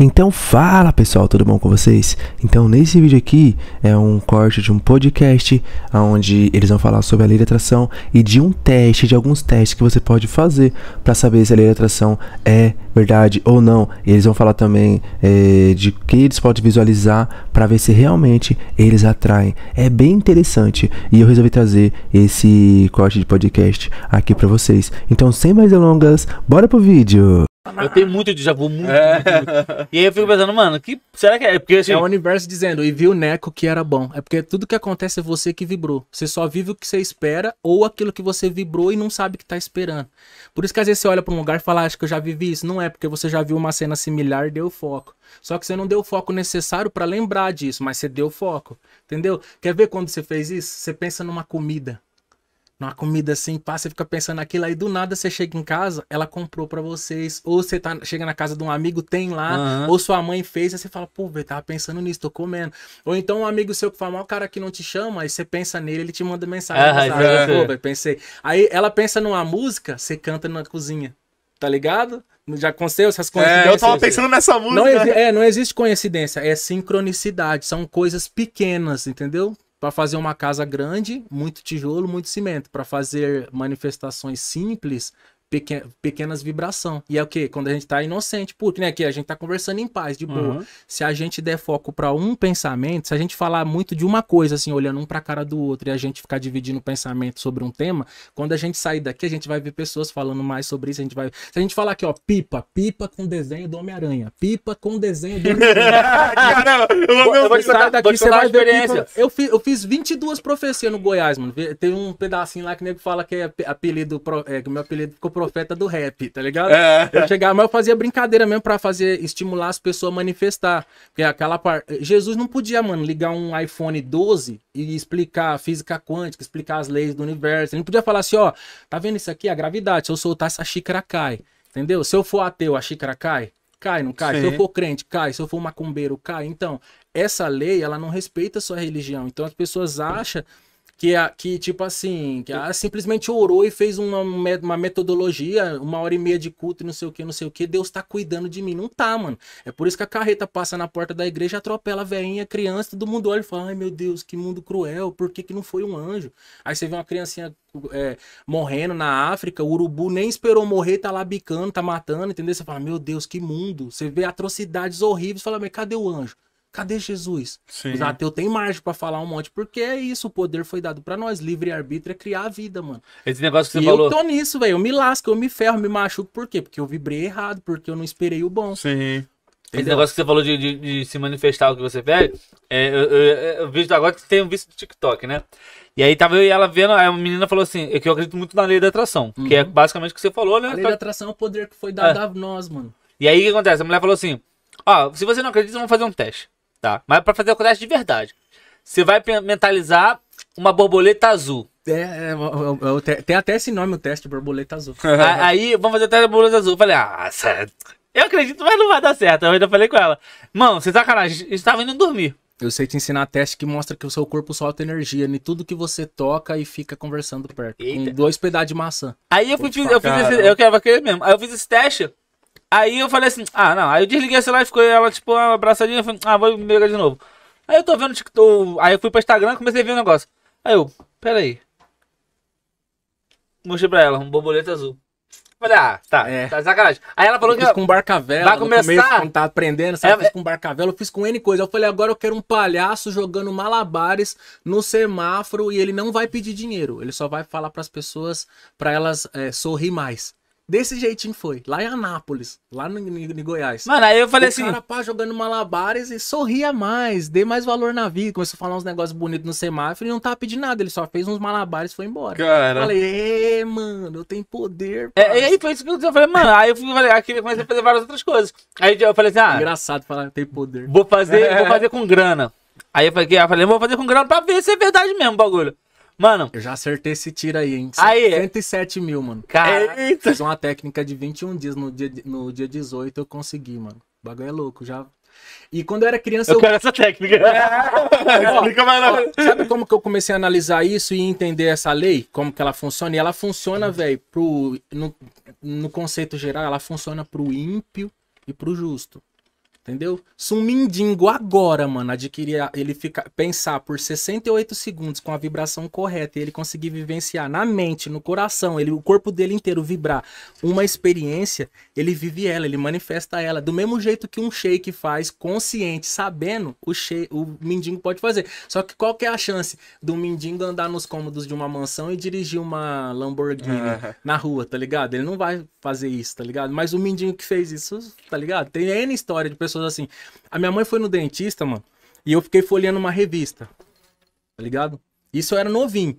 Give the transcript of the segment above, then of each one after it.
Então fala pessoal, tudo bom com vocês? Então nesse vídeo aqui é um corte de um podcast onde eles vão falar sobre a lei da atração e de um teste, de alguns testes que você pode fazer para saber se a lei da atração é verdade ou não. E eles vão falar também é, de que eles podem visualizar para ver se realmente eles atraem. É bem interessante e eu resolvi trazer esse corte de podcast aqui para vocês. Então sem mais delongas, bora pro vídeo! Eu tenho muito déjà vu, muito, é. muito, muito, E aí eu fico pensando, mano, que será que é? Porque, assim... É o universo dizendo, e viu o Neco que era bom. É porque tudo que acontece é você que vibrou. Você só vive o que você espera ou aquilo que você vibrou e não sabe que tá esperando. Por isso que às vezes você olha pra um lugar e fala, ah, acho que eu já vivi isso. Não é, porque você já viu uma cena similar e deu foco. Só que você não deu o foco necessário para lembrar disso, mas você deu foco. Entendeu? Quer ver quando você fez isso? Você pensa numa comida uma comida assim, pá, você fica pensando naquilo, aí do nada você chega em casa, ela comprou para vocês, ou você tá, chega na casa de um amigo, tem lá, uhum. ou sua mãe fez, aí você fala, pô, velho, tava pensando nisso, tô comendo. Ou então um amigo seu que fala, mal cara que não te chama, aí você pensa nele, ele te manda mensagem, ah, sabe? É. Pô, véio, pensei. Aí ela pensa numa música, você canta na cozinha, tá ligado? Já aconteceu essas é, coincidências? É, eu tava pensando nessa música. Não, é, não existe coincidência, é sincronicidade, são coisas pequenas, entendeu? para fazer uma casa grande, muito tijolo, muito cimento. Para fazer manifestações simples, pequen, pequenas vibrações. E é o que? Quando a gente tá inocente, porque né? Que a gente tá conversando em paz, de boa. Uhum. Se a gente der foco para um pensamento, se a gente falar muito de uma coisa, assim, olhando um pra cara do outro, e a gente ficar dividindo pensamento sobre um tema, quando a gente sair daqui, a gente vai ver pessoas falando mais sobre isso. A gente vai. Se a gente falar aqui, ó, pipa, pipa com desenho do Homem-Aranha. Pipa com desenho do Homem-Aranha. Caramba, eu vou, eu tá? daqui, você vai ver Eu fiz, eu fiz 22 profecias no Goiás, mano. tem um pedacinho lá que o nego fala que é apelido. É, que meu apelido ficou profeta do rap, tá ligado? É. Eu chegava, mas eu fazia brincadeira mesmo para fazer, estimular as pessoas a manifestar. Porque aquela parte. Jesus não podia, mano, ligar um iPhone 12 e explicar a física quântica, explicar as leis do universo. Ele não podia falar assim, ó, tá vendo isso aqui? A gravidade. Se eu soltar essa xícara cai. Entendeu? Se eu for ateu, a xícara cai? Cai, não cai? Sim. Se eu for crente, cai. Se eu for macumbeiro, cai. Então, essa lei, ela não respeita a sua religião. Então as pessoas acham que, é a, que tipo assim, que a, simplesmente orou e fez uma, uma metodologia, uma hora e meia de culto e não sei o que, não sei o que, Deus tá cuidando de mim. Não tá, mano. É por isso que a carreta passa na porta da igreja, atropela a velhinha, criança, todo mundo olha e fala, ai meu Deus, que mundo cruel, por que que não foi um anjo? Aí você vê uma criancinha é, morrendo na África, o urubu nem esperou morrer, tá lá bicando, tá matando, entendeu? Você fala, meu Deus, que mundo. Você vê atrocidades horríveis, fala, mas cadê o anjo? Cadê Jesus? Sim. Os ateus margem para falar um monte, porque é isso, o poder foi dado para nós, livre-arbítrio é criar a vida, mano. Esse negócio que você e falou. Eu tô nisso, velho. Eu me lasco, eu me ferro, me machuco, por quê? Porque eu vibrei errado, porque eu não esperei o bom. Sim. Esse negócio que você falou de, de, de, se manifestar o que você pede, é, eu, eu, eu vejo agora que tem um vício do TikTok, né? E aí tava eu e ela vendo, aí uma menina falou assim, é que eu acredito muito na lei da atração, uhum. que é uhum. basicamente o que você falou, né? A lei da atração é o poder que foi dado é. a nós, mano. E aí o que acontece? A mulher falou assim, ó, ah, se você não acredita, vamos fazer um teste tá? Mas é para fazer o teste de verdade. Você vai mentalizar uma borboleta azul. É, é, é, é, é tem até esse nome, o teste de borboleta azul. aí, vamos fazer o teste de borboleta azul. falei, ah, certo. Eu acredito, mas não vai dar certo. Eu ainda falei com ela. Mano, você tá sacanagem, eu estava indo dormir. Eu sei te ensinar teste que mostra que o seu corpo solta energia em tudo que você toca e fica conversando perto. Eita. Com dois pedaços de maçã. Aí eu, fui, eu, fiz esse, eu quero mesmo. Aí eu fiz esse teste. Aí eu falei assim, ah, não. Aí eu desliguei o celular e ficou ela, tipo, abraçadinha. Falei, ah, vou me ligar de novo. Aí eu tô vendo TikTok. Aí eu fui pra Instagram comecei a ver o um negócio. Aí eu, pera aí. Mostrei pra ela, um borboleta azul. Falei, ah, tá, é. tá sacanagem. Aí ela falou eu que. Fiz com barcavela, vai começar. Começo, quando aprendendo, sabe? É... fiz com barcavela, eu fiz com N coisa. Eu falei, agora eu quero um palhaço jogando malabares no semáforo e ele não vai pedir dinheiro. Ele só vai falar pras pessoas pra elas é, sorrir mais. Desse jeitinho foi. Lá em Anápolis, lá no, no, no Goiás. Mano, aí eu falei o assim. cara pá jogando malabares e sorria mais, dê mais valor na vida. Começou a falar uns negócios bonitos no semáforo e não tava pedindo nada. Ele só fez uns malabares e foi embora. Cara. falei, ê, mano, eu tenho poder. É, e aí foi isso que eu falei, mano. Aí eu falei, aqui eu comecei a fazer várias outras coisas. Aí eu falei assim, ah. engraçado falar, tem poder. Vou fazer, é. vou fazer com grana. Aí eu falei, ah, eu falei, vou fazer com grana pra ver se é verdade mesmo o bagulho. Mano. Eu já acertei esse tiro aí, hein? Aí. 107 mil, mano. Cara. Eita. Fiz uma técnica de 21 dias. No dia, no dia 18 eu consegui, mano. O bagulho é louco. Já e quando eu era criança. Eu, eu... quero essa técnica. É. Explica mais não. Sabe como que eu comecei a analisar isso e entender essa lei? Como que ela funciona? E ela funciona, uhum. velho, pro. No, no conceito geral, ela funciona pro ímpio e pro justo. Entendeu? Se um mendigo agora, mano, adquirir, ele fica, pensar por 68 segundos com a vibração correta e ele conseguir vivenciar na mente, no coração, ele, o corpo dele inteiro vibrar uma experiência, ele vive ela, ele manifesta ela. Do mesmo jeito que um shake faz consciente, sabendo, o, shake, o mendigo pode fazer. Só que qual que é a chance do mendigo andar nos cômodos de uma mansão e dirigir uma Lamborghini uhum. na rua, tá ligado? Ele não vai fazer isso, tá ligado? Mas o mendigo que fez isso, tá ligado? Tem N história de pessoas pessoas assim. A minha mãe foi no dentista, mano, e eu fiquei folheando uma revista. Tá ligado? Isso eu era novinho.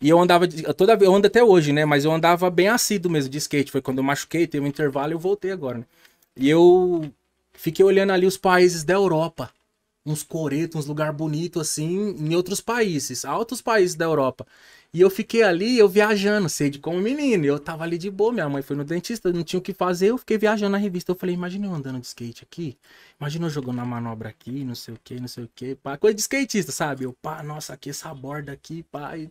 E eu andava, toda eu ando até hoje, né? Mas eu andava bem assíduo mesmo de skate. Foi quando eu machuquei, teve um intervalo e eu voltei agora, né? E eu fiquei olhando ali os países da Europa. Uns coretos, uns lugar bonito assim, em outros países, altos países da Europa. E eu fiquei ali, eu viajando, sede como menino. Eu tava ali de boa, minha mãe foi no dentista, não tinha o que fazer, eu fiquei viajando na revista. Eu falei, imagina eu andando de skate aqui, imagina eu jogando a manobra aqui, não sei o que, não sei o que, pá. Coisa de skatista, sabe? Eu, pá, nossa, aqui essa borda aqui, pá. E...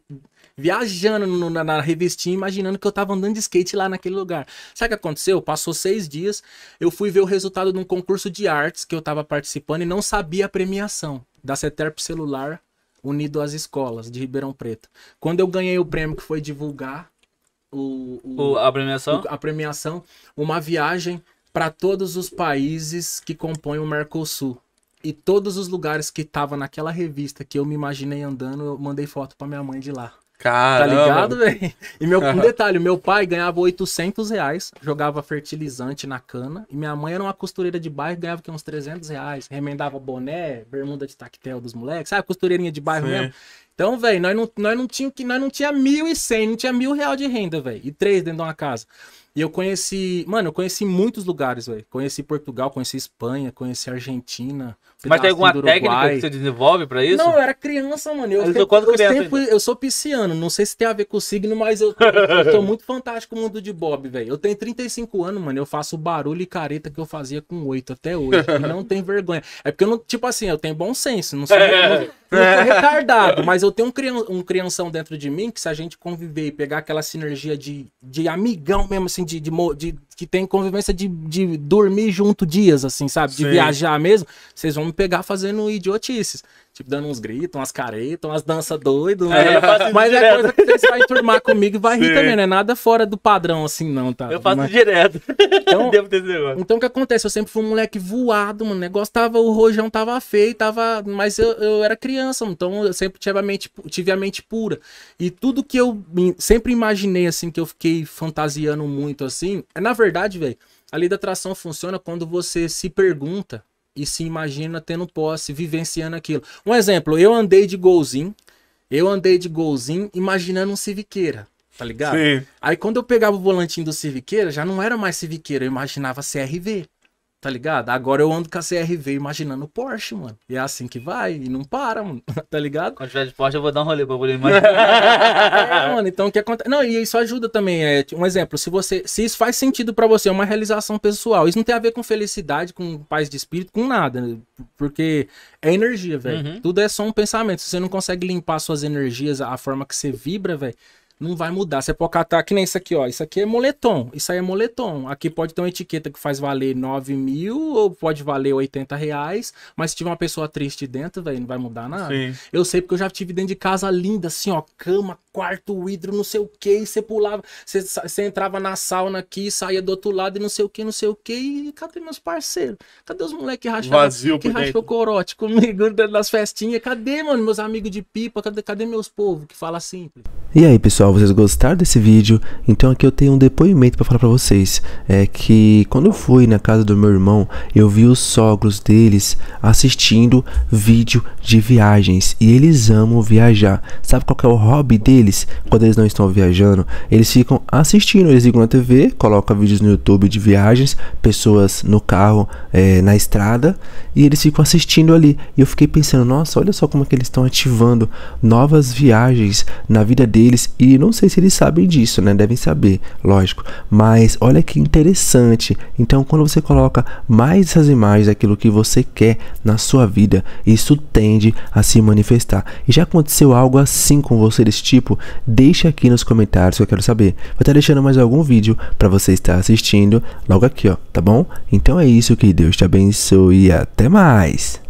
Viajando no, na, na revistinha, imaginando que eu tava andando de skate lá naquele lugar. Sabe o que aconteceu? Passou seis dias, eu fui ver o resultado de um concurso de artes que eu tava participando e não sabia a premiação da CETERP celular unido às escolas de Ribeirão Preto. Quando eu ganhei o prêmio que foi divulgar o, o, o a premiação, o, a premiação, uma viagem para todos os países que compõem o Mercosul. E todos os lugares que tava naquela revista que eu me imaginei andando, eu mandei foto para minha mãe de lá. Tá Caramba. Tá ligado, velho? E meu, um detalhe, meu pai ganhava 800 reais, jogava fertilizante na cana, e minha mãe era uma costureira de bairro, ganhava uns 300 reais, remendava boné, bermuda de tactel dos moleques, sabe, costureirinha de bairro Sim. mesmo. Então, velho, nós não, nós não tínhamos que. Nós não tinha mil e cem, não tinha mil real de renda, velho. E três dentro de uma casa. E eu conheci. Mano, eu conheci muitos lugares, velho. Conheci Portugal, conheci Espanha, conheci Argentina. Mas tem alguma técnica que você desenvolve pra isso? Não, eu era criança, mano. Eu, eu, sempre, eu, criança sempre, eu sou pisciano, não sei se tem a ver com o signo, mas eu, eu tô muito fantástico no o mundo de Bob, velho. Eu tenho 35 anos, mano. Eu faço barulho e careta que eu fazia com oito até hoje. e não tem vergonha. É porque eu não. Tipo assim, eu tenho bom senso. Não sou, não, não sou retardado, mas eu tenho um, crian um crianção dentro de mim que se a gente conviver e pegar aquela sinergia de, de amigão mesmo, assim, de, de, de que tem convivência de, de dormir junto dias, assim, sabe? De Sim. viajar mesmo, vocês vão me pegar fazendo idiotices. Tipo, dando uns gritos, umas caretas, umas danças doidas. Né? É, Mas é direto. é coisa que vocês vão enturmar comigo e vai Sim. rir também, né? Nada fora do padrão, assim, não, tá? Eu faço Mas... direto. Então, Devo ter esse negócio. Então, o que acontece? Eu sempre fui um moleque voado, mano. O negócio tava, o rojão tava feio, tava... Mas eu, eu era criança, então eu sempre tive a, mente, tive a mente pura. E tudo que eu sempre imaginei, assim, que eu fiquei fantasiando muito, assim... É, na verdade, verdade, velho, a lei da atração funciona quando você se pergunta e se imagina tendo posse, vivenciando aquilo. Um exemplo, eu andei de golzinho, eu andei de golzinho imaginando um civiqueira, tá ligado? Sim. Aí quando eu pegava o volantinho do civiqueira, já não era mais civiqueira, eu imaginava CRV. Tá ligado? Agora eu ando com a CRV imaginando Porsche, mano. E é assim que vai, e não para, mano. Tá ligado? Quando tiver de Porsche, eu vou dar um rolê pra poder imaginar. é, mano, então o que acontece. Não, e isso ajuda também. É, tipo, um exemplo, se você. Se isso faz sentido para você, é uma realização pessoal. Isso não tem a ver com felicidade, com paz de espírito, com nada. Né? Porque é energia, velho. Uhum. Tudo é só um pensamento. Se você não consegue limpar suas energias, a forma que você vibra, velho não vai mudar. Você pode catar que nem isso aqui, ó. Isso aqui é moletom. Isso aí é moletom. Aqui pode ter uma etiqueta que faz valer 9 mil ou pode valer 80 reais. Mas se tiver uma pessoa triste dentro, velho, não vai mudar nada. Sim. Eu sei porque eu já tive dentro de casa linda, assim, ó. Cama, quarto, hidro, não sei o que. E você pulava. Você, você entrava na sauna aqui, saía do outro lado e não sei o que, não sei o que. E cadê meus parceiros? Cadê os moleques rachados? Vazio assim, que rachou corote comigo nas festinhas? Cadê, mano, meus amigos de pipa? Cadê, cadê meus povos que fala simples? E aí pessoal, vocês gostaram desse vídeo? Então aqui eu tenho um depoimento para falar para vocês, é que quando eu fui na casa do meu irmão, eu vi os sogros deles assistindo vídeo de viagens e eles amam viajar. Sabe qual é o hobby deles? Quando eles não estão viajando, eles ficam assistindo, eles ligam na TV, colocam vídeos no YouTube de viagens, pessoas no carro, é, na estrada e eles ficam assistindo ali. E eu fiquei pensando, nossa, olha só como é que eles estão ativando novas viagens na vida deles deles e não sei se eles sabem disso, né? Devem saber, lógico. Mas olha que interessante. Então, quando você coloca mais essas imagens daquilo que você quer na sua vida, isso tende a se manifestar. E já aconteceu algo assim com você desse tipo? Deixa aqui nos comentários que eu quero saber. Vou estar deixando mais algum vídeo para você estar assistindo logo aqui, ó, tá bom? Então é isso, que Deus te abençoe e até mais.